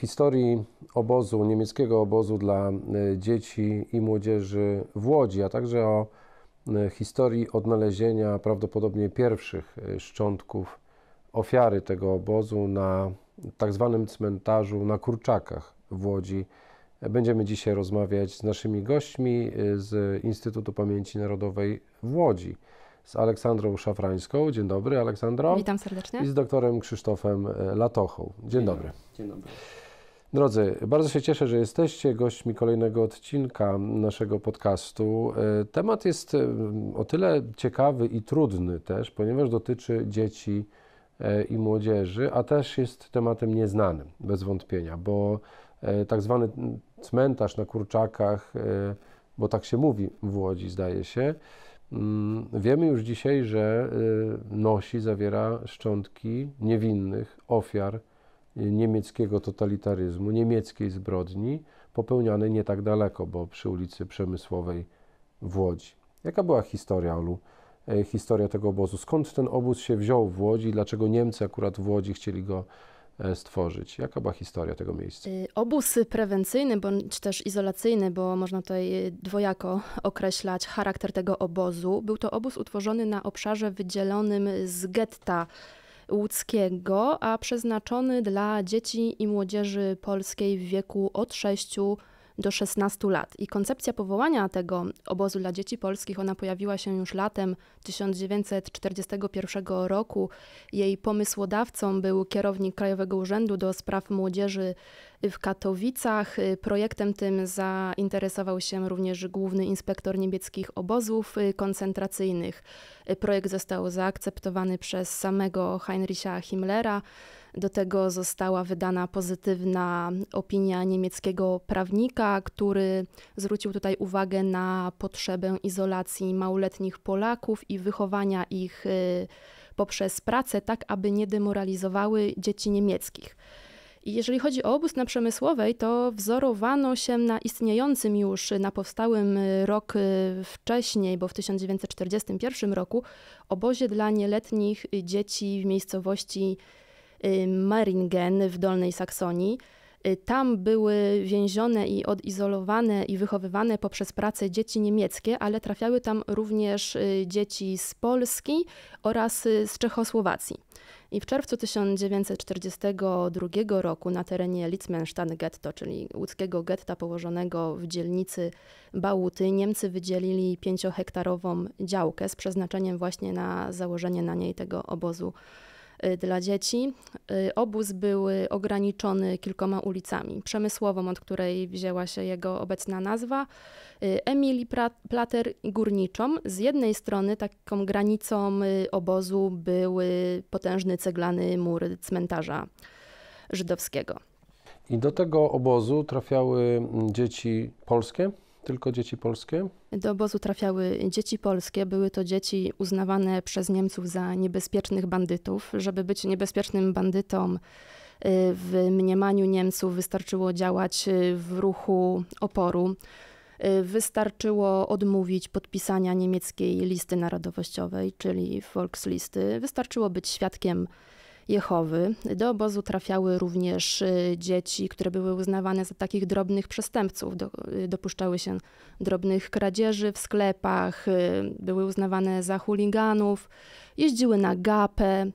historii obozu, niemieckiego obozu dla e, dzieci i młodzieży w Łodzi, a także o e, historii odnalezienia prawdopodobnie pierwszych e, szczątków ofiary tego obozu na tak zwanym cmentarzu na Kurczakach w Łodzi. Będziemy dzisiaj rozmawiać z naszymi gośćmi z Instytutu Pamięci Narodowej w Łodzi. Z Aleksandrą Szafrańską. Dzień dobry, Aleksandro. Witam serdecznie. I z doktorem Krzysztofem Latochą. Dzień, Dzień dobry. dobry. Dzień dobry. Drodzy, bardzo się cieszę, że jesteście gośćmi kolejnego odcinka naszego podcastu. E, temat jest e, o tyle ciekawy i trudny też, ponieważ dotyczy dzieci e, i młodzieży, a też jest tematem nieznanym, bez wątpienia, bo tak zwany cmentarz na kurczakach, bo tak się mówi w Łodzi, zdaje się, mm, Wiemy już dzisiaj, że nosi zawiera szczątki niewinnych ofiar niemieckiego totalitaryzmu, niemieckiej zbrodni popełnianej nie tak daleko, bo przy ulicy Przemysłowej w Łodzi. Jaka była historia Olu? E, historia tego obozu. Skąd ten obóz się wziął w Łodzi? Dlaczego Niemcy akurat w Łodzi chcieli go e, stworzyć? Jaka była historia tego miejsca? E, obóz prewencyjny bądź też izolacyjny, bo można tutaj dwojako określać charakter tego obozu. Był to obóz utworzony na obszarze wydzielonym z getta łódzkiego, a przeznaczony dla dzieci i młodzieży polskiej w wieku od 6 do 16 lat. I koncepcja powołania tego obozu dla dzieci polskich, ona pojawiła się już latem 1941 roku. Jej pomysłodawcą był kierownik Krajowego Urzędu do Spraw Młodzieży w Katowicach. Projektem tym zainteresował się również główny inspektor niemieckich obozów koncentracyjnych. Projekt został zaakceptowany przez samego Heinricha Himmlera. Do tego została wydana pozytywna opinia niemieckiego prawnika, który zwrócił tutaj uwagę na potrzebę izolacji małoletnich Polaków i wychowania ich y, poprzez pracę, tak aby nie demoralizowały dzieci niemieckich. jeżeli chodzi o obóz na Przemysłowej, to wzorowano się na istniejącym już, na powstałym y, rok y, wcześniej, bo w 1941 roku, obozie dla nieletnich dzieci w miejscowości Y, Maringen w Dolnej Saksonii. Y, tam były więzione i odizolowane i wychowywane poprzez pracę dzieci niemieckie, ale trafiały tam również y, dzieci z Polski oraz z Czechosłowacji. I w czerwcu 1942 roku na terenie Litzmenstein-Getto, czyli łódzkiego getta położonego w dzielnicy Bałuty, Niemcy wydzielili pięciohektarową działkę z przeznaczeniem właśnie na założenie na niej tego obozu Y, dla dzieci. Y, obóz był y, ograniczony kilkoma ulicami. Przemysłową, od której wzięła się jego obecna nazwa, Emilii Plater i Górniczą. Z jednej strony taką granicą obozu był potężny ceglany mur cmentarza żydowskiego. I do tego obozu trafiały dzieci polskie? Tylko dzieci polskie? Do obozu trafiały dzieci polskie. Były to dzieci uznawane przez Niemców za niebezpiecznych bandytów. Żeby być niebezpiecznym bandytą, y, w mniemaniu Niemców wystarczyło działać y, w ruchu oporu. Y, wystarczyło odmówić podpisania niemieckiej listy narodowościowej, czyli Volkslisty. Wystarczyło być świadkiem Jehowy. Do obozu trafiały również y, dzieci, które były uznawane za takich drobnych przestępców. Do, y, dopuszczały się drobnych kradzieży w sklepach, y, były uznawane za chuliganów, jeździły na gapę.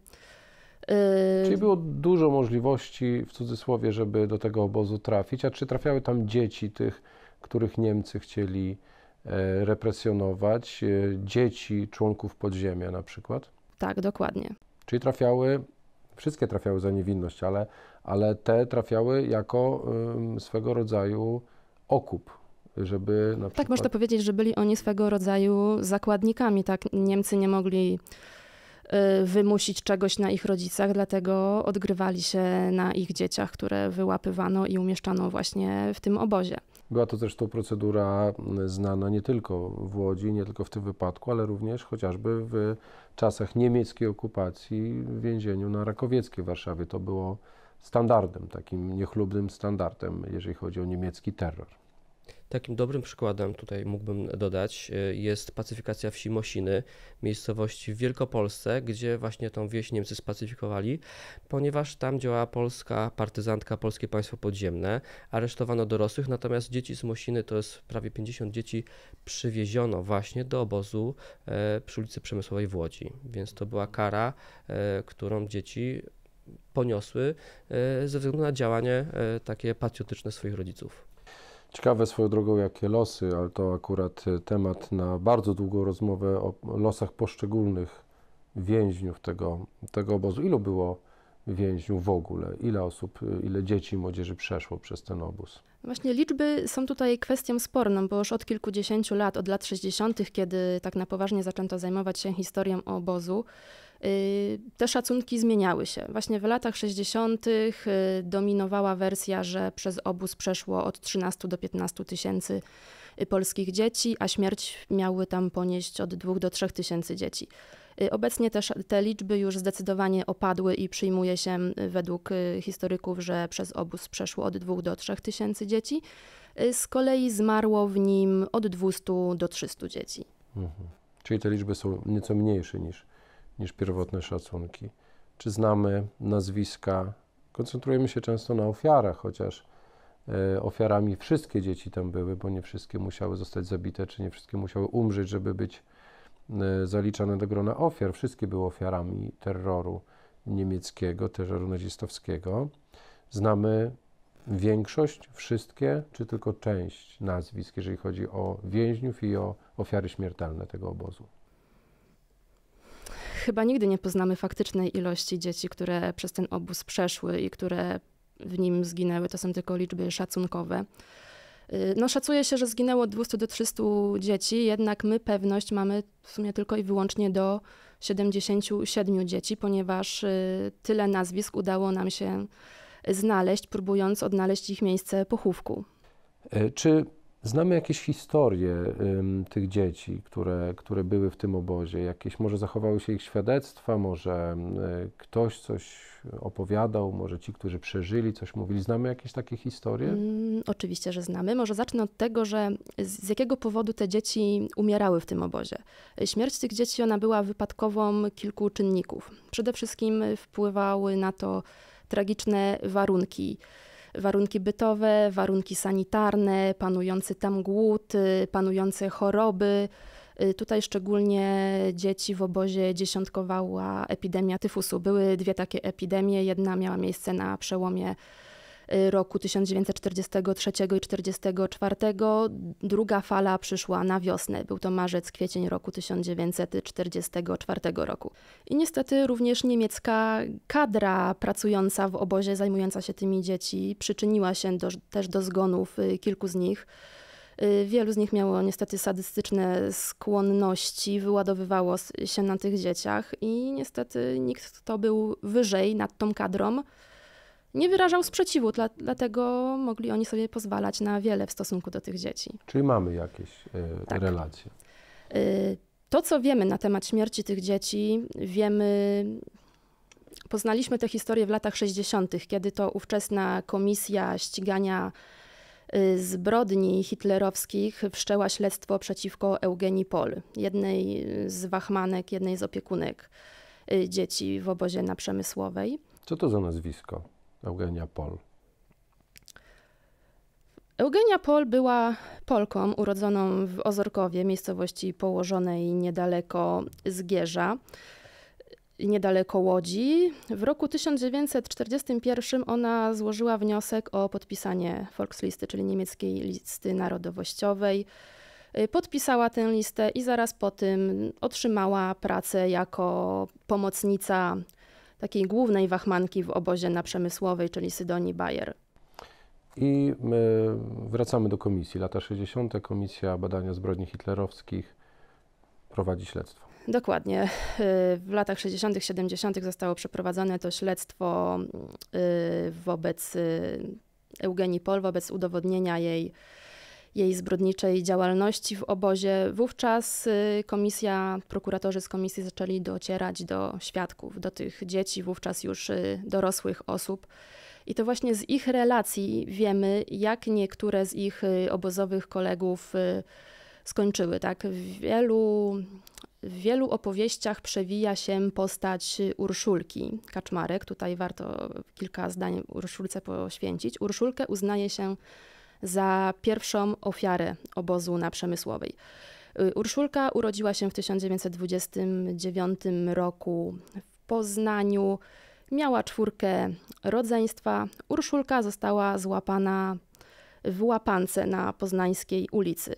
Czyli było dużo możliwości, w cudzysłowie, żeby do tego obozu trafić. A czy trafiały tam dzieci tych, których Niemcy chcieli e, represjonować, e, dzieci członków podziemia na przykład? Tak, dokładnie. Czyli trafiały wszystkie trafiały za niewinność, ale, ale te trafiały jako swego rodzaju okup. Żeby na przykład... Tak można powiedzieć, że byli oni swego rodzaju zakładnikami. Tak? Niemcy nie mogli y, wymusić czegoś na ich rodzicach, dlatego odgrywali się na ich dzieciach, które wyłapywano i umieszczano właśnie w tym obozie. Była to zresztą procedura mm, znana nie tylko w Łodzi, nie tylko w tym wypadku, ale również chociażby w czasach niemieckiej okupacji w więzieniu na Rakowieckiej w Warszawie. To było standardem, takim niechlubnym standardem, jeżeli chodzi o niemiecki terror. Takim dobrym przykładem tutaj mógłbym dodać e, jest pacyfikacja wsi Mosiny, miejscowości w Wielkopolsce, gdzie właśnie tą wieś Niemcy spacyfikowali, ponieważ tam działała polska partyzantka, polskie państwo podziemne, aresztowano dorosłych, natomiast dzieci z Mosiny, to jest prawie 50 dzieci, przywieziono właśnie do obozu e, przy ulicy Przemysłowej w Łodzi. Więc to była kara, e, którą dzieci poniosły ze względu na działanie takie patriotyczne swoich rodziców. Ciekawe swoją drogą, jakie losy, ale to akurat e, temat na bardzo długą rozmowę o losach poszczególnych więźniów tego, tego obozu. Ilu było więźniów w ogóle? Ile osób, e, ile dzieci i młodzieży przeszło przez ten obóz? Właśnie liczby są tutaj kwestią sporną, bo już od kilkudziesięciu lat, od lat 60., kiedy tak na poważnie zaczęto zajmować się historią obozu, Y, te szacunki zmieniały się. Właśnie w latach 60. Y, dominowała wersja, że przez obóz przeszło od 13 do 15 tysięcy y, polskich dzieci, a śmierć miały tam ponieść od 2 do 3 tysięcy dzieci. Obecnie te, te liczby już zdecydowanie opadły i przyjmuje się według historyków, że przez obóz przeszło od 2 do 3 tysięcy dzieci. Z kolei zmarło w nim od 200 do 300 dzieci. Mhm. Czyli te liczby są nieco mniejsze niż niż pierwotne szacunki. Czy znamy nazwiska? Koncentrujemy się często na ofiarach, chociaż e, ofiarami wszystkie dzieci tam były, bo nie wszystkie musiały zostać zabite, czy nie wszystkie musiały umrzeć, żeby być e, zaliczane do grona ofiar. Wszystkie były ofiarami terroru niemieckiego, terroru nazistowskiego. Znamy większość, wszystkie, czy tylko część nazwisk, jeżeli chodzi o więźniów i o ofiary śmiertelne tego obozu chyba nigdy nie poznamy faktycznej ilości dzieci, które przez ten obóz przeszły i które w nim zginęły. To są tylko liczby szacunkowe. Y, no, szacuje się, że zginęło od 200 do 300 dzieci, jednak my pewność mamy w sumie tylko i wyłącznie do 77 dzieci, ponieważ y, tyle nazwisk udało nam się znaleźć, próbując odnaleźć ich miejsce pochówku. E, czy Znamy jakieś historie tych dzieci, które, które były w tym obozie. Jakieś może zachowały się ich świadectwa, może y, ktoś coś opowiadał, może ci, którzy przeżyli, coś mówili. Znamy jakieś takie historie? Mm, oczywiście, że znamy. Może zacznę od tego, że z, z jakiego powodu te dzieci umierały w tym obozie. Śmierć tych dzieci ona była wypadkową kilku czynników. Przede wszystkim wpływały na to tragiczne warunki warunki bytowe, warunki sanitarne, panujący tam głód, y, panujące choroby. Y, tutaj szczególnie dzieci w obozie dziesiątkowała epidemia tyfusu. Były dwie takie epidemie. Jedna miała miejsce na przełomie Y, roku 1943 i 1944. Druga fala przyszła na wiosnę. Był to marzec, kwiecień roku 1944 roku. I niestety również niemiecka kadra pracująca w obozie, zajmująca się tymi dzieci, przyczyniła się do, też do zgonów y, kilku z nich. Y, wielu z nich miało niestety sadystyczne skłonności, wyładowywało się na tych dzieciach i niestety nikt, kto był wyżej nad tą kadrą, nie wyrażał sprzeciwu, dla, dlatego mogli oni sobie pozwalać na wiele w stosunku do tych dzieci. Czyli mamy jakieś y, tak. relacje. Y, to, co wiemy na temat śmierci tych dzieci, wiemy. Poznaliśmy tę historię w latach 60., kiedy to ówczesna komisja ścigania e, zbrodni hitlerowskich wszczęła śledztwo przeciwko Eugenii Pol, jednej z wachmanek, jednej z opiekunek dzieci w obozie na Przemysłowej. Co to za nazwisko? Eugenia Pol. Eugenia Pol była Polką urodzoną w Ozorkowie, miejscowości położonej niedaleko Zgierza, niedaleko Łodzi. W roku 1941 ona złożyła wniosek o podpisanie Volkslisty, czyli niemieckiej listy narodowościowej. Y, podpisała tę listę i zaraz po tym otrzymała pracę jako pomocnica takiej głównej wachmanki w obozie na Przemysłowej, czyli Sydonii Bayer. I wracamy do komisji. Lata 60. Komisja Badania Zbrodni Hitlerowskich prowadzi śledztwo. Dokładnie. W latach 60., 70. zostało przeprowadzone to śledztwo y, wobec y, Eugenii Pol, wobec udowodnienia jej jej zbrodniczej działalności w obozie. Wówczas y, komisja, prokuratorzy z komisji zaczęli docierać do świadków, do tych dzieci, wówczas już y, dorosłych osób. I to właśnie z ich relacji wiemy, jak niektóre z ich y, obozowych kolegów skończyły. Tak? W, wielu, w wielu opowieściach przewija się postać Urszulki Kaczmarek. Tutaj warto kilka zdań Urszulce poświęcić. Urszulkę uznaje się za pierwszą ofiarę obozu na Przemysłowej. Y, Urszulka urodziła się w 1929 roku w Poznaniu. Miała czwórkę rodzeństwa. Urszulka została złapana w łapance na poznańskiej ulicy.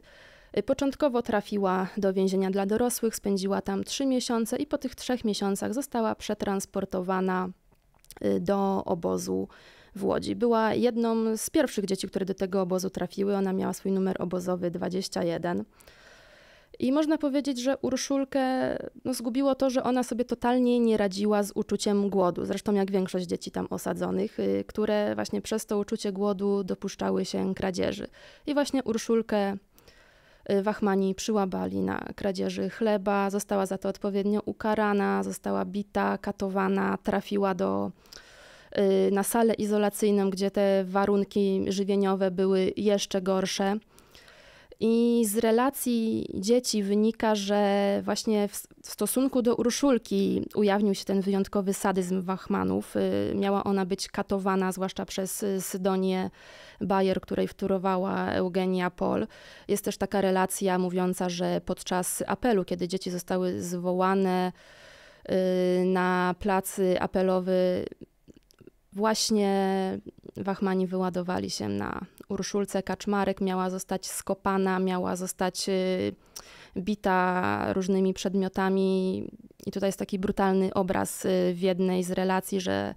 Y, początkowo trafiła do więzienia dla dorosłych, spędziła tam trzy miesiące i po tych trzech miesiącach została przetransportowana y, do obozu w Łodzi. Była jedną z pierwszych dzieci, które do tego obozu trafiły. Ona miała swój numer obozowy 21. I można powiedzieć, że Urszulkę no, zgubiło to, że ona sobie totalnie nie radziła z uczuciem głodu. Zresztą jak większość dzieci tam osadzonych, y, które właśnie przez to uczucie głodu dopuszczały się kradzieży. I właśnie Urszulkę y, Wachmani przyłabali na kradzieży chleba, została za to odpowiednio ukarana, została bita, katowana, trafiła do Y, na salę izolacyjną, gdzie te warunki żywieniowe były jeszcze gorsze. I z relacji dzieci wynika, że właśnie w, stosunku do Urszulki ujawnił się ten wyjątkowy sadyzm Wachmanów. Y, miała ona być katowana, zwłaszcza przez y, Sydonię Bayer, której wtórowała Eugenia Pol. Jest też taka relacja mówiąca, że podczas apelu, kiedy dzieci zostały zwołane na plac apelowy, Właśnie Wachmani wyładowali się na Urszulce. Kaczmarek miała zostać skopana, miała zostać y, bita różnymi przedmiotami. I tutaj jest taki brutalny obraz y, w jednej z relacji, że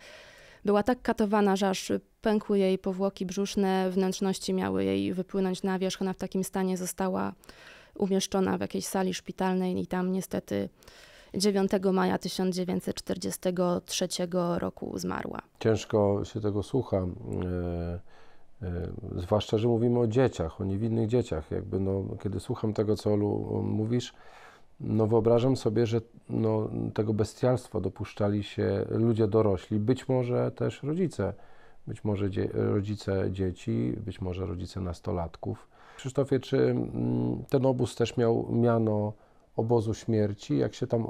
była tak katowana, że aż pękły jej powłoki brzuszne, wnętrzności miały jej wypłynąć na wierzch. Ona w takim stanie została umieszczona w jakiejś sali szpitalnej i tam niestety 9 maja 1943 roku zmarła. Ciężko się tego słucha, e, e, zwłaszcza, że mówimy o dzieciach, o niewinnych dzieciach. Jakby no, kiedy słucham tego, co Olu e, mówisz, no wyobrażam sobie, że no, tego bestialstwa dopuszczali się ludzie dorośli, być może też rodzice, być może dzie rodzice dzieci, być może rodzice nastolatków. Krzysztofie, czy mm, ten obóz też miał miano obozu śmierci, jak się tam, e,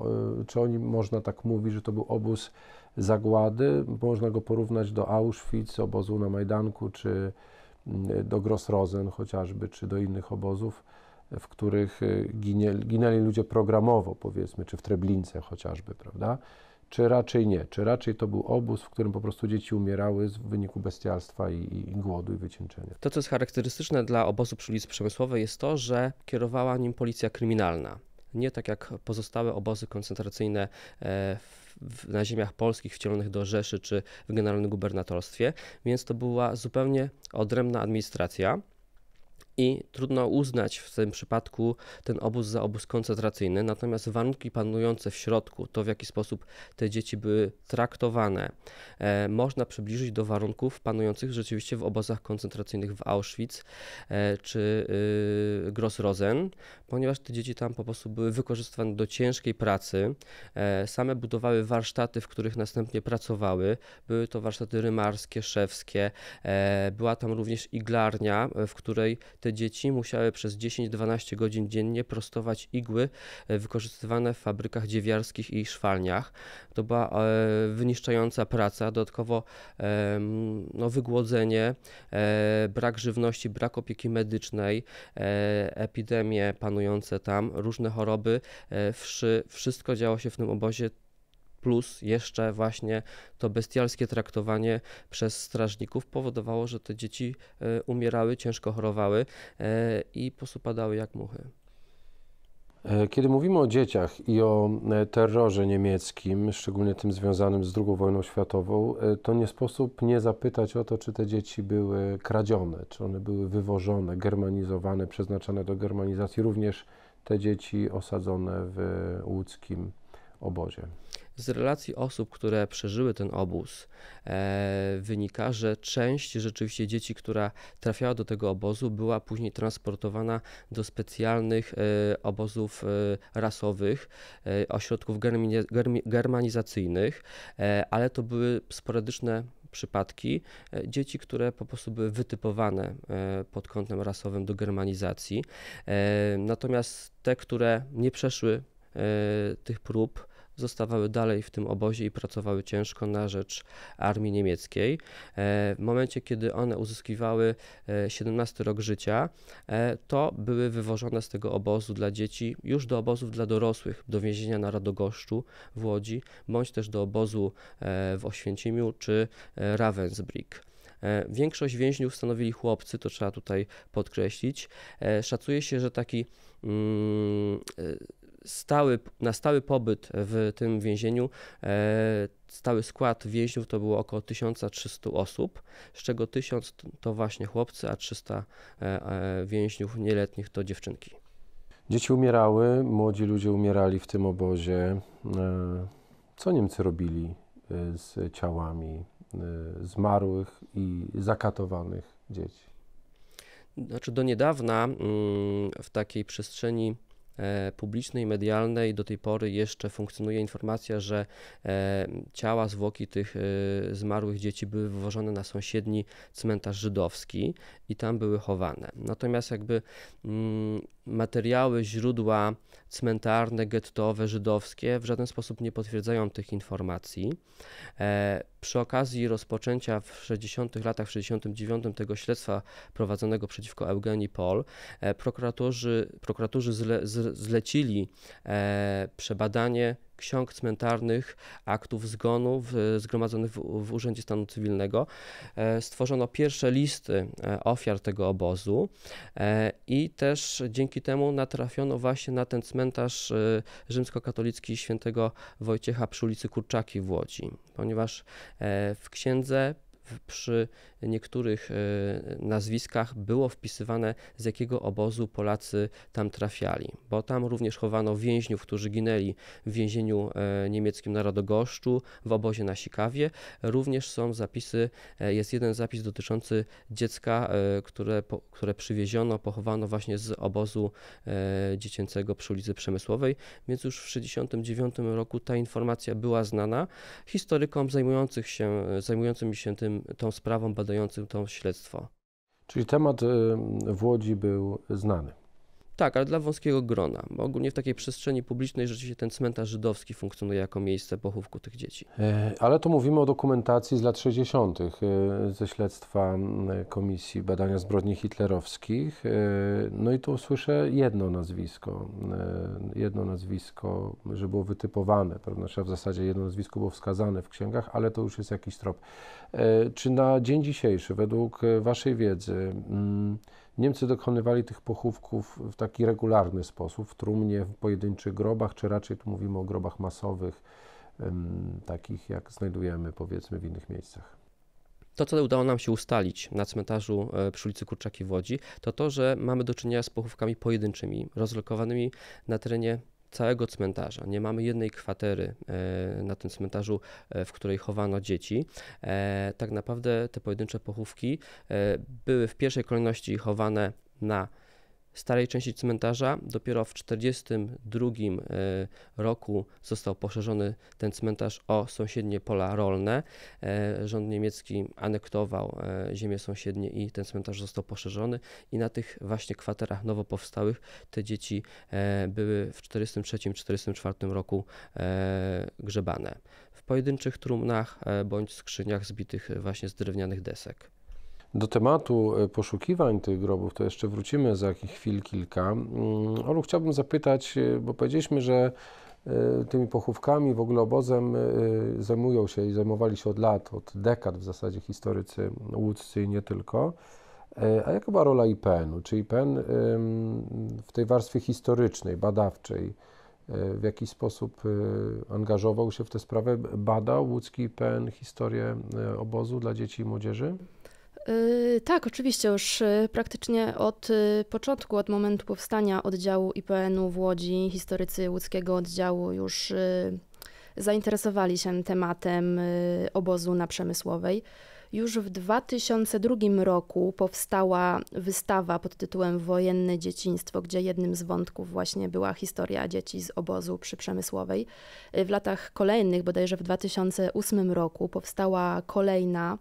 czy oni, można tak mówić, że to był obóz zagłady, można go porównać do Auschwitz, obozu na Majdanku, czy mm, do Grossrosen chociażby, czy do innych obozów, w których e, ginie, ginęli ludzie programowo, powiedzmy, czy w Treblince chociażby, prawda? Czy raczej nie? Czy raczej to był obóz, w którym po prostu dzieci umierały w wyniku bestialstwa i, i, i głodu i wycieńczenia? To, co jest charakterystyczne dla obozu przy ulicy Przemysłowej, jest to, że kierowała nim policja kryminalna nie tak jak pozostałe obozy koncentracyjne e, na ziemiach polskich wcielonych do Rzeszy czy w generalnym gubernatorstwie, więc to była zupełnie odrębna administracja i trudno uznać w tym przypadku ten obóz za obóz koncentracyjny, natomiast warunki panujące w środku, to w jaki sposób te dzieci były traktowane, e, można przybliżyć do warunków panujących rzeczywiście w obozach koncentracyjnych w Auschwitz e, czy y, Gross-Rosen, ponieważ te dzieci tam po prostu były wykorzystywane do ciężkiej pracy, e, same budowały warsztaty, w których następnie pracowały, były to warsztaty rymarskie, szewskie, e, była tam również iglarnia, w której te te dzieci musiały przez 10-12 godzin dziennie prostować igły e, wykorzystywane w fabrykach dziewiarskich i szwalniach. To była e, wyniszczająca praca, dodatkowo no, wygłodzenie, e, brak żywności, brak opieki medycznej, epidemie panujące tam, różne choroby. Wszystko działo się w tym obozie plus jeszcze właśnie to bestialskie traktowanie przez strażników powodowało, że te dzieci e, umierały, ciężko chorowały e, i posupadały jak muchy. E, kiedy mówimy o dzieciach i o terrorze niemieckim, szczególnie tym związanym z II wojną światową, to nie sposób nie zapytać o to, czy te dzieci były kradzione, czy one były wywożone, germanizowane, przeznaczone do germanizacji, również te dzieci osadzone w łódzkim obozie. Z relacji osób, które przeżyły ten obóz, e, wynika, że część rzeczywiście dzieci, która trafiała do tego obozu, była później transportowana do specjalnych e, obozów e, rasowych, e, ośrodków germanizacyjnych, e, ale to były sporadyczne przypadki e, dzieci, które po prostu były wytypowane pod kątem rasowym do germanizacji. Natomiast te, które nie przeszły tych prób, zostawały dalej w tym obozie i pracowały ciężko na rzecz armii niemieckiej. E, w momencie, kiedy one uzyskiwały 17 e, rok życia, e, to były wywożone z tego obozu dla dzieci już do obozów dla dorosłych, do więzienia na Radogoszczu w Łodzi, bądź też do obozu w Oświęcimiu czy Ravensbrück. Większość więźniów stanowili chłopcy, to trzeba tutaj podkreślić. Szacuje się, że taki mm, stały, na stały pobyt w tym więzieniu e, stały skład więźniów to było około 1300 osób, z czego 1000 to właśnie chłopcy, a 300 e, e, więźniów nieletnich to dziewczynki. Dzieci umierały, młodzi ludzie umierali w tym obozie. Co Niemcy robili z ciałami zmarłych i zakatowanych dzieci? Znaczy do niedawna mm, w takiej przestrzeni E, publicznej, medialnej do tej pory jeszcze funkcjonuje informacja, że e, ciała, zwłoki tych e, zmarłych dzieci były wywożone na sąsiedni cmentarz żydowski i tam były chowane. Natomiast jakby mm, materiały, źródła cmentarne, gettowe, żydowskie w żaden sposób nie potwierdzają tych informacji. E, przy okazji rozpoczęcia w 60 latach, w 69 tego śledztwa prowadzonego przeciwko Eugenii Pol, e, prokuratorzy, prokuratorzy zle, z, zlecili e, przebadanie ksiąg cmentarnych aktów zgonów zgromadzonych w, w Urzędzie Stanu Cywilnego. E, stworzono pierwsze listy e, ofiar tego obozu e, i też dzięki temu natrafiono właśnie na ten cmentarz rzymskokatolicki świętego Wojciecha przy ulicy Kurczaki w Łodzi, ponieważ w księdze przy niektórych e, nazwiskach było wpisywane, z jakiego obozu Polacy tam trafiali, bo tam również chowano więźniów, którzy ginęli w więzieniu e, niemieckim na Radogoszczu, w obozie na Sikawie. Również są zapisy, e, jest jeden zapis dotyczący dziecka, które, które przywieziono, pochowano właśnie z obozu dziecięcego przy ulicy Przemysłowej, więc już w 1969 roku ta informacja była znana historykom zajmujących się, zajmującym się tym tą sprawą badającym to śledztwo. Czyli temat y, w Łodzi był znany. Tak, ale dla wąskiego grona, bo ogólnie w takiej przestrzeni publicznej rzeczywiście ten cmentarz żydowski funkcjonuje jako miejsce pochówku tych dzieci. E, ale to mówimy o dokumentacji z lat 60. E, ze śledztwa mm, e, Komisji Badania Zbrodni Hitlerowskich. No i tu słyszę jedno nazwisko, mm, jedno nazwisko, że było wytypowane, prawda? w zasadzie jedno nazwisko było wskazane w księgach, ale to już jest jakiś trop. Czy na dzień dzisiejszy, według Waszej wiedzy, mm, Niemcy dokonywali tych pochówków w taki regularny sposób, w trumnie, w pojedynczych grobach, czy raczej tu mówimy o grobach masowych, takich jak znajdujemy powiedzmy w innych miejscach. To, co udało nam się ustalić na cmentarzu e, przy ulicy Kurczaki w Łodzi, to to, że mamy do czynienia z pochówkami pojedynczymi, rozlokowanymi na terenie całego cmentarza. Nie mamy jednej kwatery e, na tym cmentarzu, e, w której chowano dzieci. E, tak naprawdę te pojedyncze pochówki były w pierwszej kolejności chowane na starej części cmentarza. Dopiero w 1942 e, roku został poszerzony ten cmentarz o sąsiednie pola rolne. E, rząd niemiecki anektował e, ziemie sąsiednie i ten cmentarz został poszerzony i na tych właśnie kwaterach nowo powstałych te dzieci były w 1943-1944 roku grzebane w pojedynczych trumnach bądź skrzyniach zbitych właśnie z drewnianych desek. Do tematu e, poszukiwań tych grobów to jeszcze wrócimy za jakich chwil kilka. Mm, Olu, chciałbym zapytać, e, bo powiedzieliśmy, że e, tymi pochówkami, w ogóle obozem zajmują się i zajmowali się od lat, od dekad w zasadzie historycy łódzcy i nie tylko. A jaka była rola IPN-u? Czy IPN w tej warstwie historycznej, badawczej, w jaki sposób angażował się w tę sprawę? Badał łódzki IPN historię obozu dla dzieci i młodzieży? Y, tak, oczywiście już y, praktycznie od y, początku, od momentu powstania oddziału IPN-u w Łodzi, historycy łódzkiego oddziału już zainteresowali się tematem obozu na Przemysłowej. Już w 2002 roku powstała wystawa pod tytułem Wojenne dzieciństwo, gdzie jednym z wątków właśnie była historia dzieci z obozu przy Przemysłowej. W latach kolejnych, bodajże w 2008 roku, powstała kolejna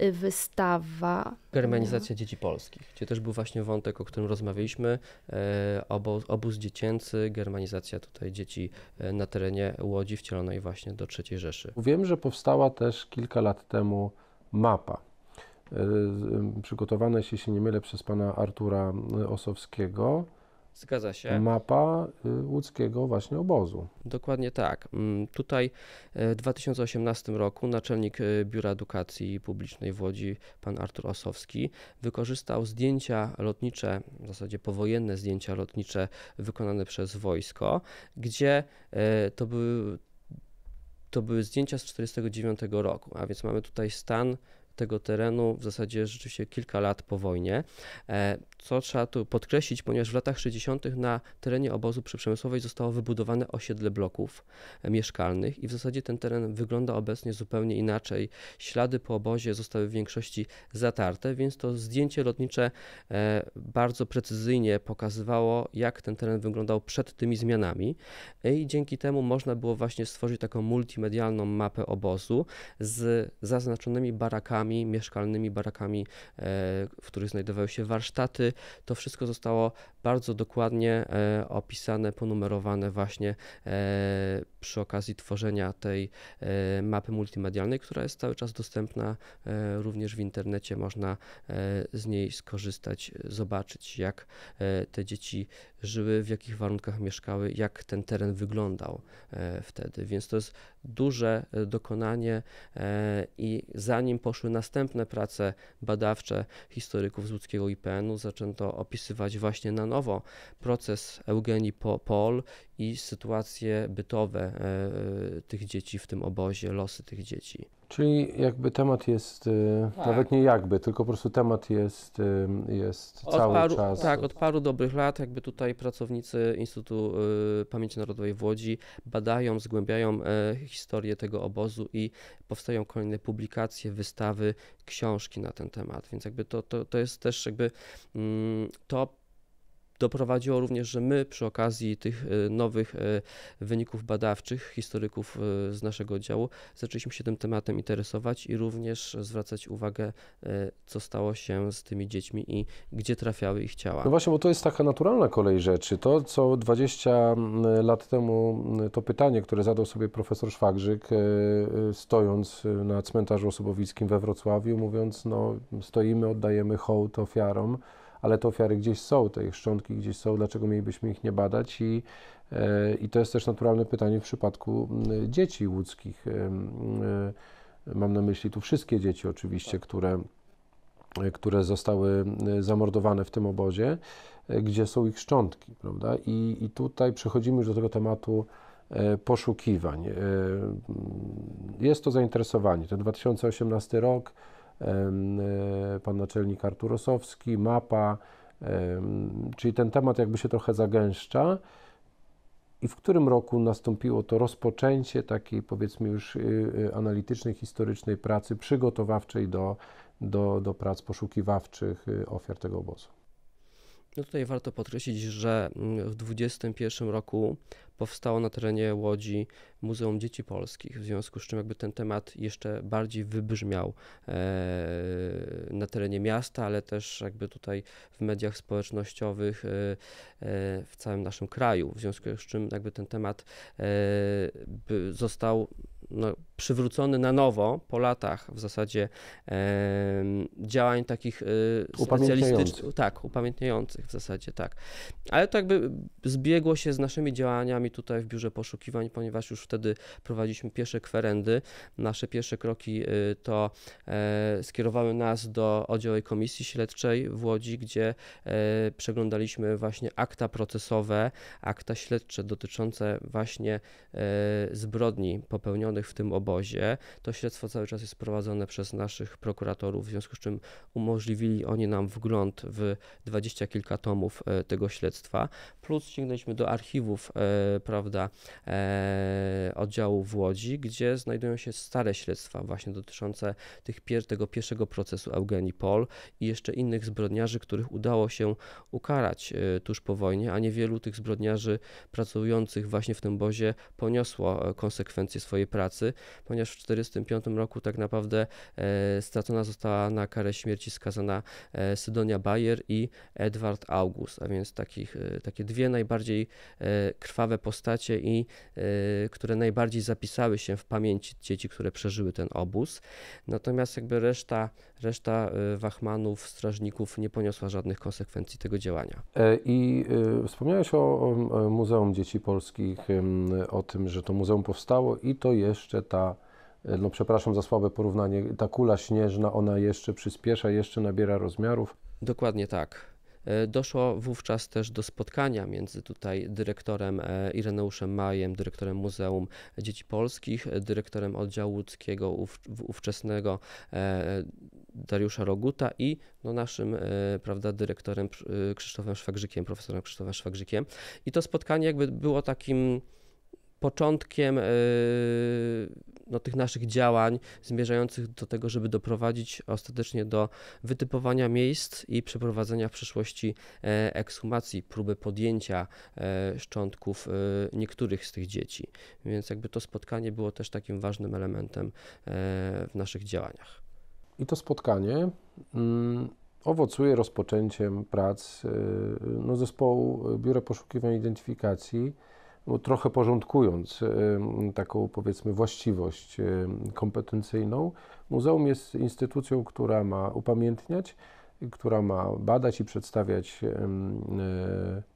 Y, wystawa. Germanizacja dzieci polskich, gdzie też był właśnie wątek, o którym rozmawialiśmy. E, obóz, obóz dziecięcy, germanizacja tutaj dzieci e, na terenie Łodzi, wcielonej właśnie do III Rzeszy. Wiem, że powstała też kilka lat temu mapa e, przygotowane, jeśli się nie mylę, przez pana Artura Osowskiego Zgadza się. Mapa y, łódzkiego właśnie obozu. Dokładnie tak. Mm, tutaj e, w 2018 roku naczelnik e, Biura Edukacji Publicznej w Łodzi, pan Artur Osowski, wykorzystał zdjęcia lotnicze, w zasadzie powojenne zdjęcia lotnicze wykonane przez wojsko, gdzie e, to były, to były zdjęcia z 1949 roku, a więc mamy tutaj stan tego terenu w zasadzie rzeczywiście kilka lat po wojnie co trzeba tu podkreślić, ponieważ w latach 60. na terenie obozu przyprzemysłowej zostało wybudowane osiedle bloków e, mieszkalnych i w zasadzie ten teren wygląda obecnie zupełnie inaczej. Ślady po obozie zostały w większości zatarte, więc to zdjęcie lotnicze e, bardzo precyzyjnie pokazywało, jak ten teren wyglądał przed tymi zmianami e, i dzięki temu można było właśnie stworzyć taką multimedialną mapę obozu z zaznaczonymi barakami mieszkalnymi, barakami, w których znajdowały się warsztaty, to wszystko zostało bardzo dokładnie e, opisane, ponumerowane właśnie e, przy okazji tworzenia tej e, mapy multimedialnej, która jest cały czas dostępna również w internecie. Można z niej skorzystać, zobaczyć, jak te dzieci żyły, w jakich warunkach mieszkały, jak ten teren wyglądał wtedy. Więc to jest duże e, dokonanie e, i zanim poszły następne prace badawcze historyków z łódzkiego IPN-u, zaczęto opisywać właśnie na nowo proces Eugenii Pol i sytuacje bytowe e, tych dzieci w tym obozie, losy tych dzieci. Czyli jakby temat jest, y, tak. nawet nie jakby, tylko po prostu temat jest, y, jest cały paru, czas. Tak, od paru dobrych lat jakby tutaj pracownicy Instytutu y, Pamięci Narodowej w Łodzi badają, zgłębiają e, historię tego obozu i powstają kolejne publikacje, wystawy, książki na ten temat, więc jakby to, to, to jest też jakby mm, to Doprowadziło również, że my przy okazji tych e, nowych e, wyników badawczych, historyków e, z naszego działu, zaczęliśmy się tym tematem interesować i również zwracać uwagę, co stało się z tymi dziećmi i gdzie trafiały ich ciała. No właśnie, bo to jest taka naturalna kolej rzeczy. To, co 20 lat temu, to pytanie, które zadał sobie profesor Szwagrzyk, stojąc na cmentarzu osobowickim we Wrocławiu, mówiąc, no stoimy, oddajemy hołd ofiarom, ale te ofiary gdzieś są, te ich szczątki gdzieś są, dlaczego mielibyśmy ich nie badać i, e, i to jest też naturalne pytanie w przypadku mm, dzieci łódzkich. E, e, mam na myśli tu wszystkie dzieci oczywiście, tak. które które zostały zamordowane w tym obozie, gdzie są ich szczątki, prawda? I, i tutaj przechodzimy już do tego tematu poszukiwań. Jest to zainteresowanie. Ten 2018 rok E, pan naczelnik Artur Osowski, mapa, czyli ten temat jakby się trochę zagęszcza. I w którym roku nastąpiło to rozpoczęcie takiej, powiedzmy, już y, y, analitycznej, historycznej pracy przygotowawczej do, do, do prac poszukiwawczych y, ofiar tego obozu? No tutaj warto podkreślić, że mm, w 2021 roku powstało na terenie Łodzi Muzeum Dzieci Polskich, w związku z czym jakby ten temat jeszcze bardziej wybrzmiał e, na terenie miasta, ale też jakby tutaj w mediach społecznościowych e, e, w całym naszym kraju, w związku z czym jakby ten temat został no, przywrócony na nowo po latach w zasadzie e, działań takich e, y, specjalistycznych, tak, upamiętniających w zasadzie, tak. Ale to jakby zbiegło się z naszymi działaniami tutaj w Biurze Poszukiwań, ponieważ już wtedy prowadziliśmy pierwsze kwerendy. Nasze pierwsze kroki y, to e, skierowały nas do oddziałowej Komisji Śledczej w Łodzi, gdzie e, przeglądaliśmy właśnie akta procesowe, akta śledcze dotyczące właśnie e, zbrodni popełnionych w tym obozie. To śledztwo cały czas jest prowadzone przez naszych prokuratorów, w związku z czym umożliwili oni nam wgląd w dwadzieścia kilka tomów e, tego śledztwa. Plus sięgnęliśmy do archiwów, e, prawda, e, oddziału w Łodzi, gdzie znajdują się stare śledztwa właśnie dotyczące tych pier tego pierwszego procesu Eugenii Pol i jeszcze innych zbrodniarzy, których udało się ukarać tuż po wojnie, a niewielu tych zbrodniarzy pracujących właśnie w tym obozie poniosło konsekwencje swojej pracy pracy, ponieważ w 1945 roku tak naprawdę e, stracona została na karę śmierci skazana e, Sydonia Bayer i Edward August, a więc takich, e, takie dwie najbardziej krwawe postacie i które najbardziej zapisały się w pamięci dzieci, które przeżyły ten obóz. Natomiast jakby reszta, reszta wachmanów, strażników nie poniosła żadnych konsekwencji tego działania. I wspomniałeś o, o Muzeum Dzieci Polskich, o tym, że to muzeum powstało i to jest jeszcze ta, e, no przepraszam za słabe porównanie, ta kula śnieżna, ona jeszcze przyspiesza, jeszcze nabiera rozmiarów. Dokładnie tak. E, doszło wówczas też do spotkania między tutaj dyrektorem e, Ireneuszem Majem, dyrektorem Muzeum Dzieci Polskich, dyrektorem oddziału łódzkiego ów, ówczesnego Dariusza Roguta i no, naszym prawda, dyrektorem Krzysztofem Szwagrzykiem, profesorem Krzysztofem Szwagrzykiem. I to spotkanie jakby było takim początkiem e, no, tych naszych działań zmierzających do tego, żeby doprowadzić ostatecznie do wytypowania miejsc i przeprowadzenia w przyszłości e, ekshumacji, próby podjęcia e, szczątków niektórych z tych dzieci. Więc jakby to spotkanie było też takim ważnym elementem w naszych działaniach. I to spotkanie mm, owocuje rozpoczęciem prac no, zespołu Biura Poszukiwań i Identyfikacji no, trochę porządkując e, taką powiedzmy właściwość e, kompetencyjną, muzeum jest instytucją, która ma upamiętniać, która ma badać i przedstawiać e,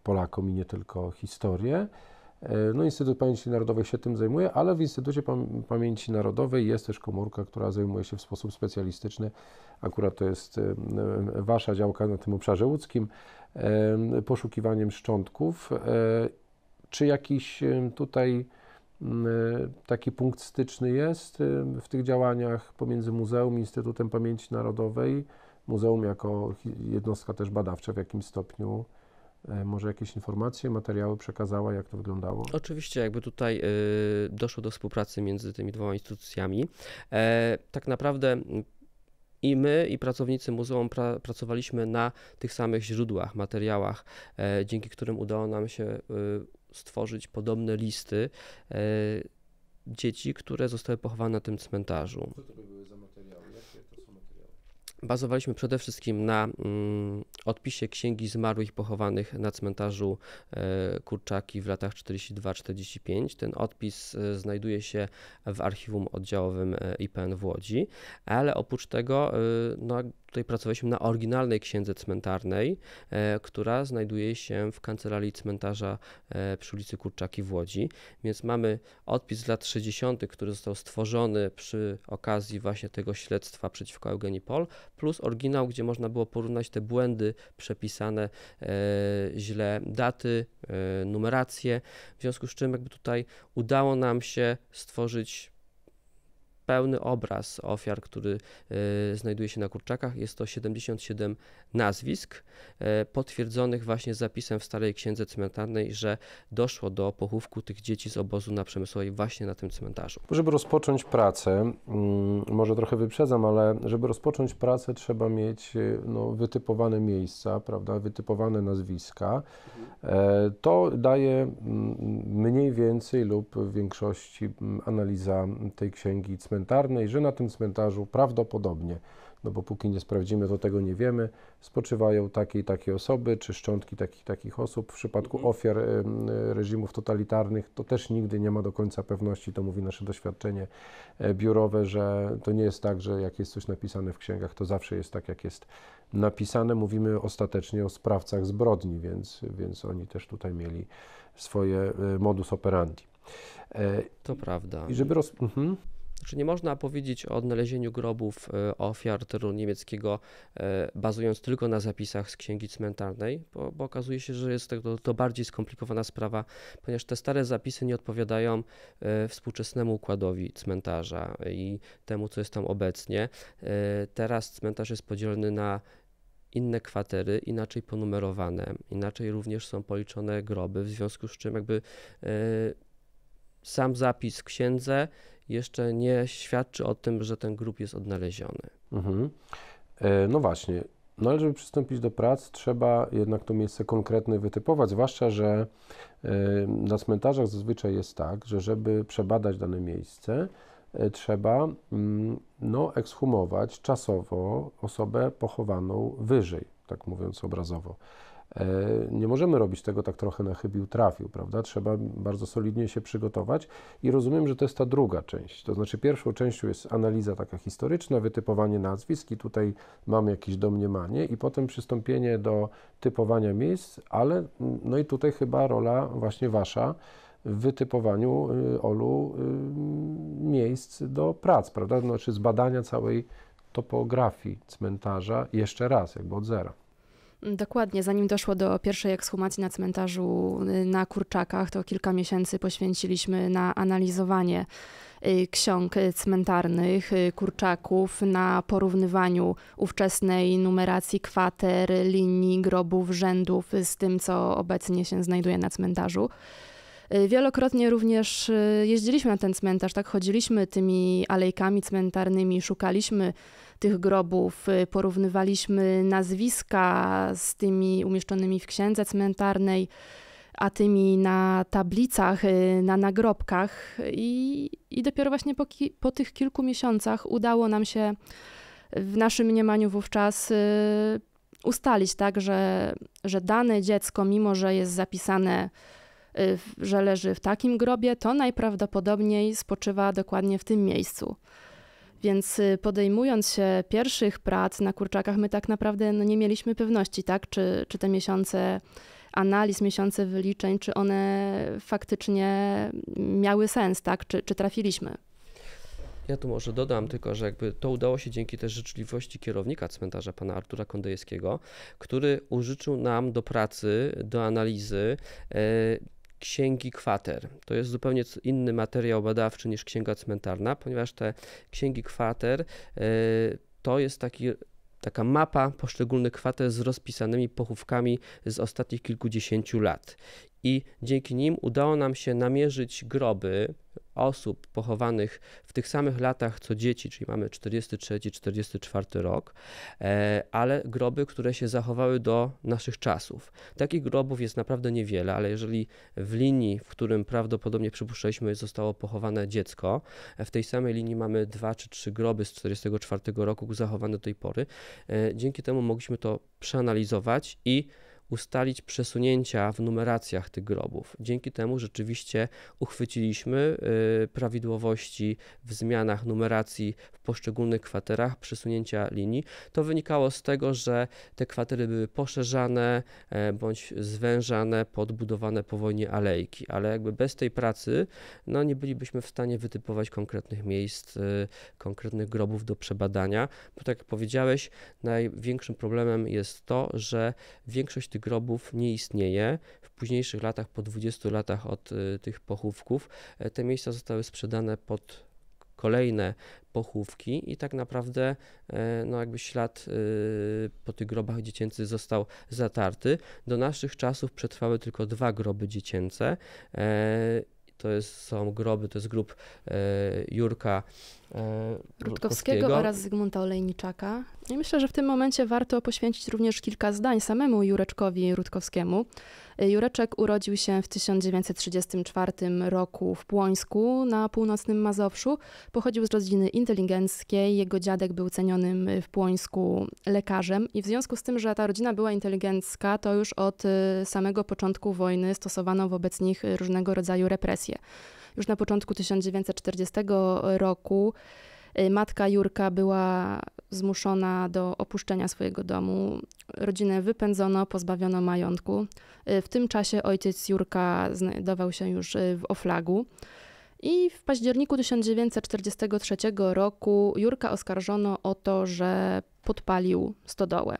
Polakom i nie tylko historię. No, Instytut Pamięci Narodowej się tym zajmuje, ale w Instytucie Pamięci Narodowej jest też komórka, która zajmuje się w sposób specjalistyczny, akurat to jest wasza działka na tym obszarze łódzkim, poszukiwaniem szczątków czy jakiś y, tutaj y, taki punkt styczny jest y, w tych działaniach pomiędzy Muzeum, Instytutem Pamięci Narodowej, Muzeum jako jednostka też badawcza w jakim stopniu. E, może jakieś informacje, materiały przekazała, jak to wyglądało? Oczywiście, jakby tutaj doszło do współpracy między tymi dwoma instytucjami. E, tak naprawdę i my, i pracownicy muzeum pra pracowaliśmy na tych samych źródłach, materiałach, e, dzięki którym udało nam się stworzyć podobne listy e, dzieci, które zostały pochowane na tym cmentarzu. Co to by były za materiały? Jakie to są materiały? Bazowaliśmy przede wszystkim na mm, odpisie Księgi Zmarłych Pochowanych na cmentarzu e, Kurczaki w latach 42-45. Ten odpis e, znajduje się w archiwum oddziałowym e, IPN w Łodzi, ale oprócz tego e, no, tutaj pracowaliśmy na oryginalnej księdze cmentarnej, e, która znajduje się w kancelarii cmentarza e, przy ulicy Kurczaki w Łodzi. Więc mamy odpis z lat 60., który został stworzony przy okazji właśnie tego śledztwa przeciwko Eugenii Pol, plus oryginał, gdzie można było porównać te błędy przepisane, e, źle daty, numeracje. W związku z czym, jakby tutaj udało nam się stworzyć pełny obraz ofiar, który e, znajduje się na kurczakach. Jest to 77 nazwisk e, potwierdzonych właśnie zapisem w Starej Księdze Cmentarnej, że doszło do pochówku tych dzieci z obozu na Przemysłowej właśnie na tym cmentarzu. Żeby rozpocząć pracę, mm, może trochę wyprzedzam, ale żeby rozpocząć pracę trzeba mieć e, no, wytypowane miejsca, prawda, wytypowane nazwiska. To daje mm, mniej więcej lub w większości mm, analiza tej księgi cmentarnej cmentarnej, że na tym cmentarzu prawdopodobnie, no bo póki nie sprawdzimy, to tego nie wiemy, spoczywają takie i takie osoby, czy szczątki takich takich osób. W przypadku mhm. ofiar reżimów totalitarnych to też nigdy nie ma do końca pewności, to mówi nasze doświadczenie e, biurowe, że to nie jest tak, że jak jest coś napisane w księgach, to zawsze jest tak, jak jest napisane. Mówimy ostatecznie o sprawcach zbrodni, więc, więc oni też tutaj mieli swoje e, modus operandi. E, to prawda. I żeby roz... Mhm. Znaczy nie można powiedzieć o odnalezieniu grobów e, ofiar terroru niemieckiego e, bazując tylko na zapisach z księgi cmentarnej, bo, bo okazuje się, że jest to, to bardziej skomplikowana sprawa, ponieważ te stare zapisy nie odpowiadają e, współczesnemu układowi cmentarza i temu, co jest tam obecnie. Teraz cmentarz jest podzielony na inne kwatery, inaczej ponumerowane, inaczej również są policzone groby, w związku z czym jakby sam zapis w księdze jeszcze nie świadczy o tym, że ten grób jest odnaleziony. Mhm. E, no właśnie. No ale żeby przystąpić do prac, trzeba jednak to miejsce konkretne wytypować, zwłaszcza, że e, na cmentarzach zazwyczaj jest tak, że żeby przebadać dane miejsce, e, trzeba mm, no, ekshumować czasowo osobę pochowaną wyżej, tak mówiąc obrazowo. E, nie możemy robić tego tak trochę na chybił trafił, prawda? Trzeba bardzo solidnie się przygotować i rozumiem, że to jest ta druga część. To znaczy, pierwszą częścią jest analiza taka historyczna, wytypowanie nazwisk i tutaj mam jakieś domniemanie, i potem przystąpienie do typowania miejsc, ale mm, no i tutaj chyba rola właśnie wasza w wytypowaniu y, Olu y, miejsc do prac, prawda? Znaczy zbadania całej topografii cmentarza jeszcze raz, jakby od zera. Dokładnie, zanim doszło do pierwszej ekshumacji na cmentarzu y, na Kurczakach, to kilka miesięcy poświęciliśmy na analizowanie y, ksiąg y, cmentarnych, kurczaków, na porównywaniu ówczesnej numeracji kwater, linii, grobów, rzędów z tym, co obecnie się znajduje na cmentarzu. Y, wielokrotnie również y, jeździliśmy na ten cmentarz, tak chodziliśmy tymi alejkami cmentarnymi, szukaliśmy tych grobów, y, porównywaliśmy nazwiska z tymi umieszczonymi w księdze cmentarnej, a tymi na tablicach, na nagrobkach. I, i dopiero właśnie po, ki- po tych kilku miesiącach udało nam się w naszym mniemaniu wówczas ustalić, tak, że, że dane dziecko, mimo że jest zapisane że leży w takim grobie, to najprawdopodobniej spoczywa dokładnie w tym miejscu. Więc y, podejmując się pierwszych prac na kurczakach, my tak naprawdę no, nie mieliśmy pewności, tak, czy, czy te miesiące analiz, miesiące wyliczeń, czy one faktycznie miały sens, tak, czy, czy trafiliśmy. Ja tu może dodam tylko, że jakby to udało się dzięki też życzliwości kierownika cmentarza, pana Artura Kondejewskiego, który użyczył nam do pracy, do analizy e, księgi kwater. To jest zupełnie inny materiał badawczy niż księga cmentarna, ponieważ te księgi kwater e, to jest taki taka mapa poszczególnych kwater z rozpisanymi pochówkami z ostatnich kilkudziesięciu lat i dzięki nim udało nam się namierzyć groby osób pochowanych w tych samych latach co dzieci, czyli mamy 43-44 rok, e, ale groby, które się zachowały do naszych czasów. Takich grobów jest naprawdę niewiele, ale jeżeli w linii, w którym prawdopodobnie przypuszczaliśmy zostało pochowane dziecko, e, w tej samej linii mamy dwa czy trzy groby z 44 roku zachowane do tej pory. E, dzięki temu mogliśmy to przeanalizować i ustalić przesunięcia w numeracjach tych grobów. Dzięki temu rzeczywiście uchwyciliśmy y, prawidłowości w zmianach numeracji w poszczególnych kwaterach, przesunięcia linii. To wynikało z tego, że te kwatery były poszerzane e, bądź zwężane, podbudowane po wojnie alejki, ale jakby bez tej pracy no nie bylibyśmy w stanie wytypować konkretnych miejsc, y, konkretnych grobów do przebadania, bo tak jak powiedziałeś, największym problemem jest to, że większość tych tych grobów nie istnieje. W późniejszych latach, po 20 latach od y, tych pochówków, e, te miejsca zostały sprzedane pod kolejne pochówki i tak naprawdę e, no jakby ślad y, po tych grobach dziecięcych został zatarty. Do naszych czasów przetrwały tylko dwa groby dziecięce. E, to jest, są groby, to jest grób Jurka E, Rutkowskiego oraz Zygmunta Olejniczaka. I myślę, że w tym momencie warto poświęcić również kilka zdań samemu Jureczkowi Rutkowskiemu. E, Jureczek urodził się w 1934 roku w Płońsku na północnym Mazowszu. Pochodził z rodziny inteligenckiej. Jego dziadek był cenionym w Płońsku lekarzem i w związku z tym, że ta rodzina była inteligencka, to już od e, samego początku wojny stosowano wobec nich różnego rodzaju represje już na początku 1940 roku y, matka Jurka była zmuszona do opuszczenia swojego domu. Rodzinę wypędzono, pozbawiono majątku. Y, w tym czasie ojciec Jurka znajdował się już y, w oflagu. I w październiku 1943 roku Jurka oskarżono o to, że podpalił stodołę.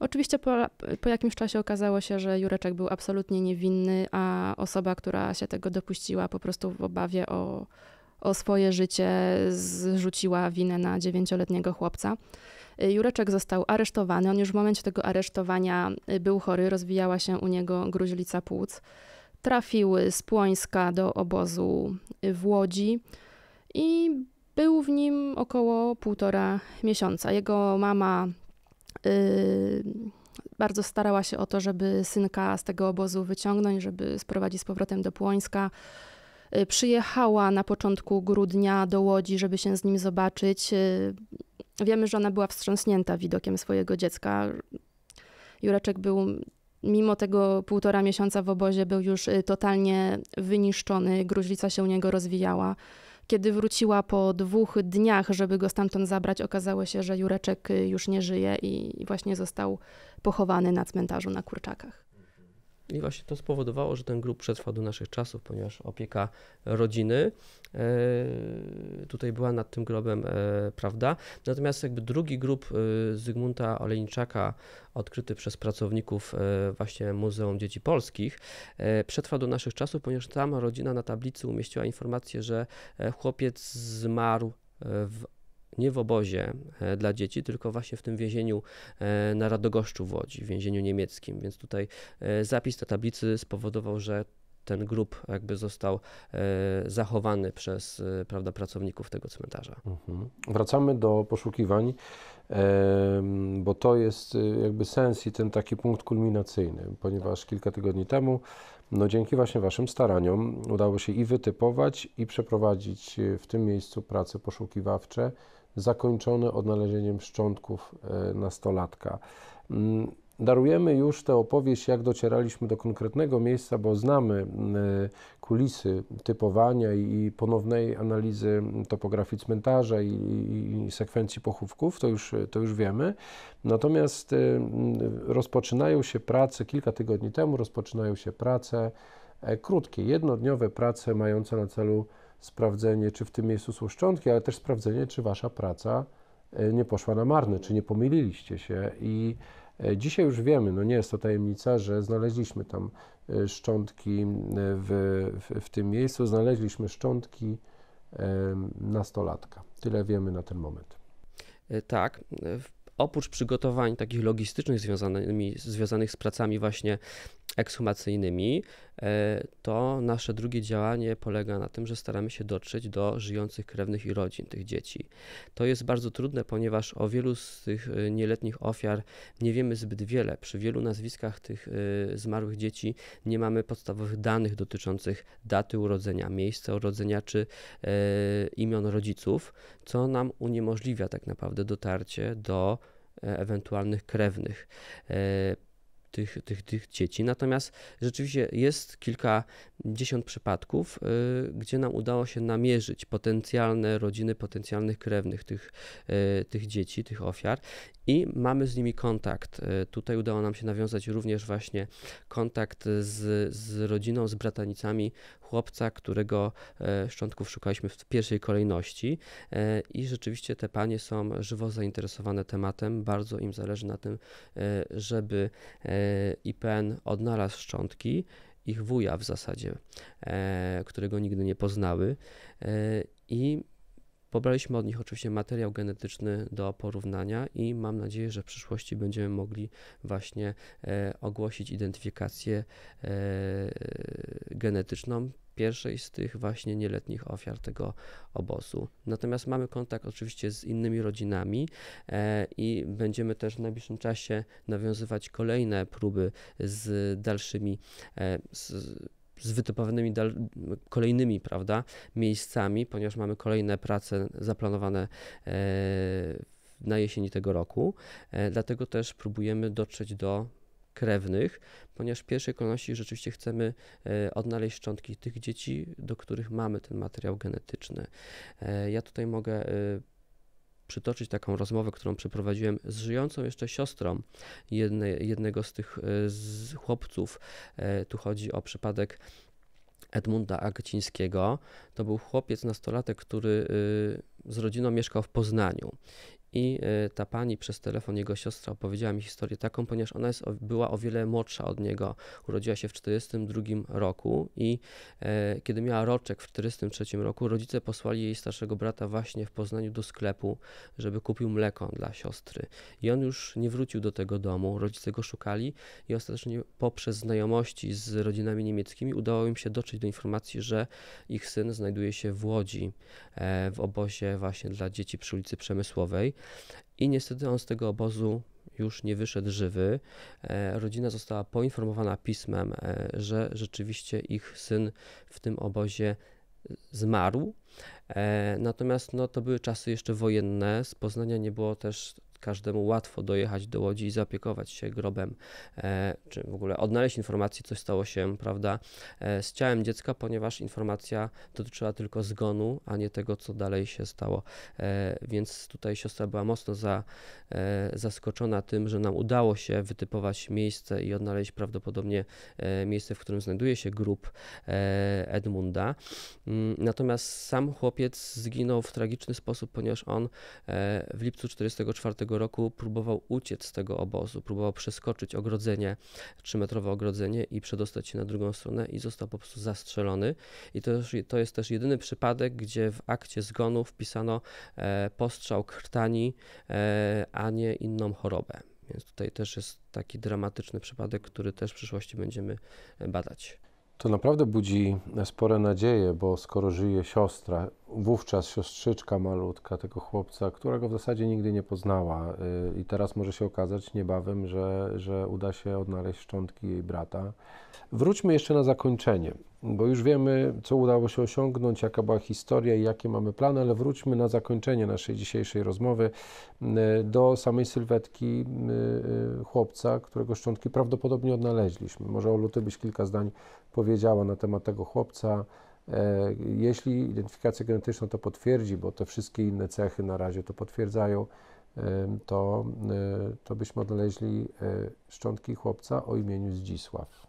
Oczywiście po, po, jakimś czasie okazało się, że Jureczek był absolutnie niewinny, a osoba, która się tego dopuściła, po prostu w obawie o, o swoje życie zrzuciła winę na dziewięcioletniego chłopca. Jureczek został aresztowany. On już w momencie tego aresztowania y, był chory, rozwijała się u niego gruźlica płuc. Trafił z Płońska do obozu y, w Łodzi i był w nim około półtora miesiąca. Jego mama Yy, bardzo starała się o to, żeby synka z tego obozu wyciągnąć, żeby sprowadzić z powrotem do Płońska. Yy, przyjechała na początku grudnia do Łodzi, żeby się z nim zobaczyć. Yy, wiemy, że ona była wstrząsnięta widokiem swojego dziecka. Jureczek był, mimo tego półtora miesiąca w obozie, był już y, totalnie wyniszczony. Gruźlica się u niego rozwijała. Kiedy wróciła po dwóch dniach, żeby go stamtąd zabrać, okazało się, że Jureczek y, już nie żyje i właśnie został pochowany na cmentarzu na Kurczakach. I właśnie to spowodowało, że ten grób przetrwał do naszych czasów, ponieważ opieka rodziny e, tutaj była nad tym grobem, e, prawda? Natomiast jakby drugi grób e, Zygmunta Olejniczaka, odkryty przez pracowników właśnie Muzeum Dzieci Polskich, przetrwał do naszych czasów, ponieważ tam rodzina na tablicy umieściła informację, że chłopiec zmarł w nie w obozie e, dla dzieci, tylko właśnie w tym więzieniu e, na Radogoszczu w Łodzi, w więzieniu niemieckim. Więc tutaj e, zapis na tablicy spowodował, że ten grób jakby został zachowany przez prawda, pracowników tego cmentarza. Mhm. Wracamy do poszukiwań, bo to jest jakby sens i ten taki punkt kulminacyjny, ponieważ tak. kilka tygodni temu, no dzięki właśnie Waszym staraniom udało się i wytypować, i przeprowadzić w tym miejscu prace poszukiwawcze, zakończone odnalezieniem szczątków e, nastolatka. Mm, darujemy już tę opowieść, jak docieraliśmy do konkretnego miejsca, bo znamy e, kulisy typowania i ponownej analizy topografii cmentarza i, i sekwencji pochówków, to już, e, to już wiemy. Natomiast rozpoczynają się prace, kilka tygodni temu rozpoczynają się prace krótkie, jednodniowe prace mające na celu sprawdzenie, czy w tym miejscu są szczątki, ale też sprawdzenie, czy wasza praca e, nie poszła na marne, czy nie pomyliliście się. I e, dzisiaj już wiemy, no nie jest to tajemnica, że znaleźliśmy tam e, szczątki w, w, w tym miejscu, znaleźliśmy szczątki nastolatka. Tyle wiemy na ten moment. Tak. Oprócz przygotowań takich logistycznych związanych z pracami właśnie ekshumacyjnymi, e, to nasze drugie działanie polega na tym, że staramy się dotrzeć do żyjących krewnych i rodzin tych dzieci. To jest bardzo trudne, ponieważ o wielu z tych e, nieletnich ofiar nie wiemy zbyt wiele. Przy wielu nazwiskach tych e, zmarłych dzieci nie mamy podstawowych danych dotyczących daty urodzenia, miejsca urodzenia czy imion rodziców, co nam uniemożliwia tak naprawdę dotarcie do ewentualnych krewnych tych, tych, tych dzieci. Natomiast rzeczywiście jest kilkadziesiąt przypadków, y, gdzie nam udało się namierzyć potencjalne rodziny, potencjalnych krewnych tych, y, tych dzieci, tych ofiar i mamy z nimi kontakt. Y, tutaj udało nam się nawiązać również właśnie kontakt z, z rodziną, z bratanicami chłopca, którego e, szczątków szukaliśmy w pierwszej kolejności e, i rzeczywiście te panie są żywo zainteresowane tematem, bardzo im zależy na tym, e, żeby IPN odnalazł szczątki ich wuja w zasadzie, którego nigdy nie poznały i Pobraliśmy od nich oczywiście materiał genetyczny do porównania i mam nadzieję, że w przyszłości będziemy mogli właśnie e, ogłosić identyfikację e, genetyczną pierwszej z tych właśnie nieletnich ofiar tego obozu. Natomiast mamy kontakt oczywiście z innymi rodzinami e, i będziemy też w najbliższym czasie nawiązywać kolejne próby z dalszymi z z wytypowanymi kolejnymi prawda, miejscami, ponieważ mamy kolejne prace zaplanowane e, na jesieni tego roku. E, dlatego też próbujemy dotrzeć do krewnych, ponieważ w pierwszej kolejności rzeczywiście chcemy e, odnaleźć szczątki tych dzieci, do których mamy ten materiał genetyczny. Ja tutaj mogę przytoczyć taką rozmowę, którą przeprowadziłem z żyjącą jeszcze siostrą jedne, jednego z tych e, z chłopców. E, tu chodzi o przypadek Edmunda Agcińskiego. To był chłopiec, nastolatek, który e, z rodziną mieszkał w Poznaniu i e, ta pani przez telefon, jego siostra, opowiedziała mi historię taką, ponieważ ona jest, była o wiele młodsza od niego. Urodziła się w 1942 roku i e, kiedy miała roczek w 1943 roku, rodzice posłali jej starszego brata właśnie w Poznaniu do sklepu, żeby kupił mleko dla siostry. I on już nie wrócił do tego domu, rodzice go szukali i ostatecznie poprzez znajomości z rodzinami niemieckimi udało im się dotrzeć do informacji, że ich syn znajduje się w Łodzi, e, w obozie właśnie dla dzieci przy ulicy Przemysłowej. I niestety on z tego obozu już nie wyszedł żywy. E, rodzina została poinformowana pismem, e, że rzeczywiście ich syn w tym obozie zmarł. E, natomiast no, to były czasy jeszcze wojenne, z Poznania nie było też każdemu łatwo dojechać do Łodzi i zapiekować się grobem, e, czy w ogóle odnaleźć informację, co stało się, prawda, e, z ciałem dziecka, ponieważ informacja dotyczyła tylko zgonu, a nie tego, co dalej się stało. E, więc tutaj siostra była mocno za, zaskoczona tym, że nam udało się wytypować miejsce i odnaleźć prawdopodobnie miejsce, w którym znajduje się grób Edmunda. Mm, natomiast sam chłopiec zginął w tragiczny sposób, ponieważ on w lipcu 44 roku próbował uciec z tego obozu, próbował przeskoczyć ogrodzenie, trzymetrowe ogrodzenie i przedostać się na drugą stronę i został po prostu zastrzelony. I to, to jest też jedyny przypadek, gdzie w akcie zgonu wpisano e, postrzał krtani, e, a nie inną chorobę. Więc tutaj też jest taki dramatyczny przypadek, który też w przyszłości będziemy e, badać. To naprawdę budzi spore nadzieje, bo skoro żyje siostra wówczas siostrzyczka malutka tego chłopca, którego w zasadzie nigdy nie poznała. Y, I teraz może się okazać niebawem, że, że uda się odnaleźć szczątki jej brata. Wróćmy jeszcze na zakończenie, bo już wiemy, co udało się osiągnąć, jaka była historia i jakie mamy plany, ale wróćmy na zakończenie naszej dzisiejszej rozmowy y, do samej sylwetki y, chłopca, którego szczątki prawdopodobnie odnaleźliśmy. Może o Luty byś kilka zdań powiedziała na temat tego chłopca E, jeśli identyfikacja genetyczna to potwierdzi, bo te wszystkie inne cechy na razie to potwierdzają, to, e, to byśmy odnaleźli e, szczątki chłopca o imieniu Zdzisław.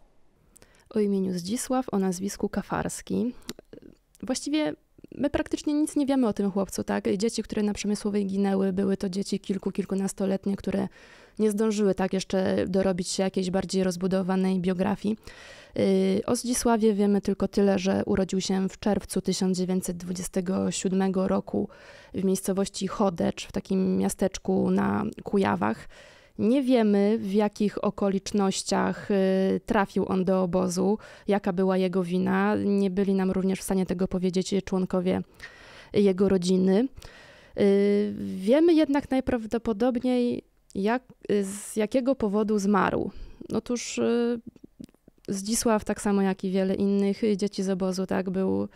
O imieniu Zdzisław, o nazwisku Kafarski. Właściwie my praktycznie nic nie wiemy o tym chłopcu, tak? Dzieci, które na Przemysłowej ginęły, były to dzieci kilku, kilkunastoletnie, które nie zdążyły tak jeszcze dorobić się jakiejś bardziej rozbudowanej biografii. Y, o Zdzisławie wiemy tylko tyle, że urodził się w czerwcu 1927 roku w miejscowości Chodecz, w takim miasteczku na Kujawach. Nie wiemy, w jakich okolicznościach y, trafił on do obozu, jaka była jego wina. Nie byli nam również w stanie tego powiedzieć członkowie jego rodziny. Y, wiemy jednak najprawdopodobniej jak, z jakiego powodu zmarł? Otóż no y, Zdzisław, tak samo jak i wiele innych dzieci z obozu, tak, był,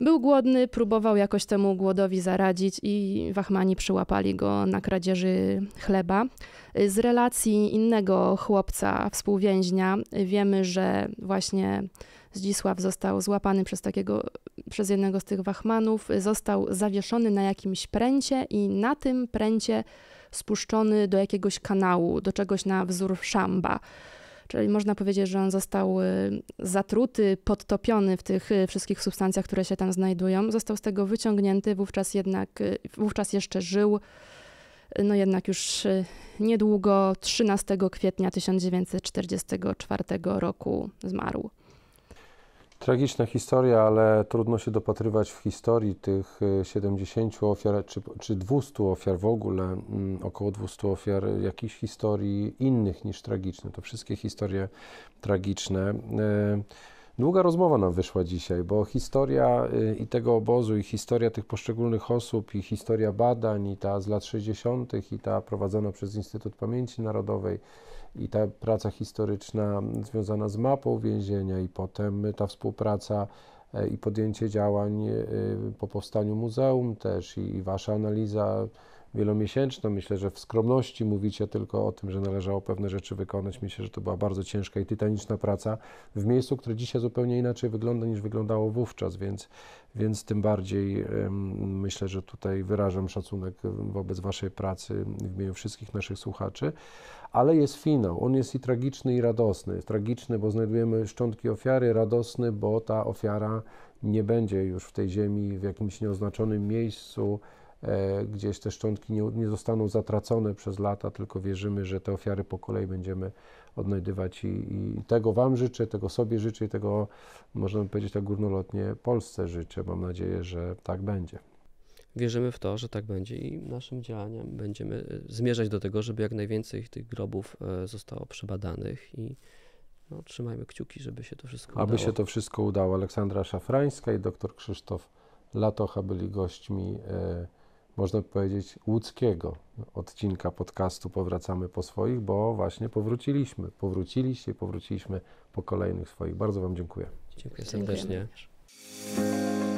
był głodny, próbował jakoś temu głodowi zaradzić i wachmani przyłapali go na kradzieży chleba. Z relacji innego chłopca, współwięźnia, wiemy, że właśnie Zdzisław został złapany przez, takiego, przez jednego z tych wachmanów, został zawieszony na jakimś pręcie i na tym pręcie spuszczony do jakiegoś kanału, do czegoś na wzór szamba. Czyli można powiedzieć, że on został y, zatruty, podtopiony w tych y, wszystkich substancjach, które się tam znajdują. Został z tego wyciągnięty, wówczas jednak, y, wówczas jeszcze żył. No jednak już niedługo, 13 kwietnia 1944 roku zmarł. Tragiczna historia, ale trudno się dopatrywać w historii tych 70 y, ofiar, czy, czy 200 ofiar w ogóle, mm, około 200 ofiar, jakichś historii innych niż tragiczne. To wszystkie historie tragiczne. Y, długa rozmowa nam wyszła dzisiaj, bo historia y, i tego obozu, i historia tych poszczególnych osób, i historia badań, i ta z lat 60., i ta prowadzona przez Instytut Pamięci Narodowej, i ta praca historyczna związana z mapą więzienia i potem ta współpraca e, i podjęcie działań e, po powstaniu muzeum też i, wasza analiza wielomiesięczna. Myślę, że w skromności mówicie tylko o tym, że należało pewne rzeczy wykonać. Myślę, że to była bardzo ciężka i tytaniczna praca w miejscu, które dzisiaj zupełnie inaczej wygląda niż wyglądało wówczas, więc, więc tym bardziej myślę, że tutaj wyrażam szacunek wobec Waszej pracy w imieniu wszystkich naszych słuchaczy ale jest finał. On jest i tragiczny, i radosny. Tragiczny, bo znajdujemy szczątki ofiary, radosny, bo ta ofiara nie będzie już w tej ziemi, w jakimś nieoznaczonym miejscu, e, gdzieś te szczątki nie, nie zostaną zatracone przez lata, tylko wierzymy, że te ofiary po kolei będziemy odnajdywać i, i tego Wam życzę, tego sobie życzę i tego, można powiedzieć tak górnolotnie, Polsce życzę. Mam nadzieję, że tak będzie wierzymy w to, że tak będzie i naszym działaniem będziemy e, zmierzać do tego, żeby jak najwięcej tych grobów e, zostało przebadanych i no, trzymajmy kciuki, żeby się to wszystko Aby udało. Aby się to wszystko udało. Aleksandra Szafrańska i dr Krzysztof Latocha byli gośćmi, e, można powiedzieć, łódzkiego odcinka podcastu Powracamy po swoich, bo właśnie powróciliśmy. Powróciliście i powróciliśmy po kolejnych swoich. Bardzo Wam dziękuję. Dziękuję serdecznie. Dziękuję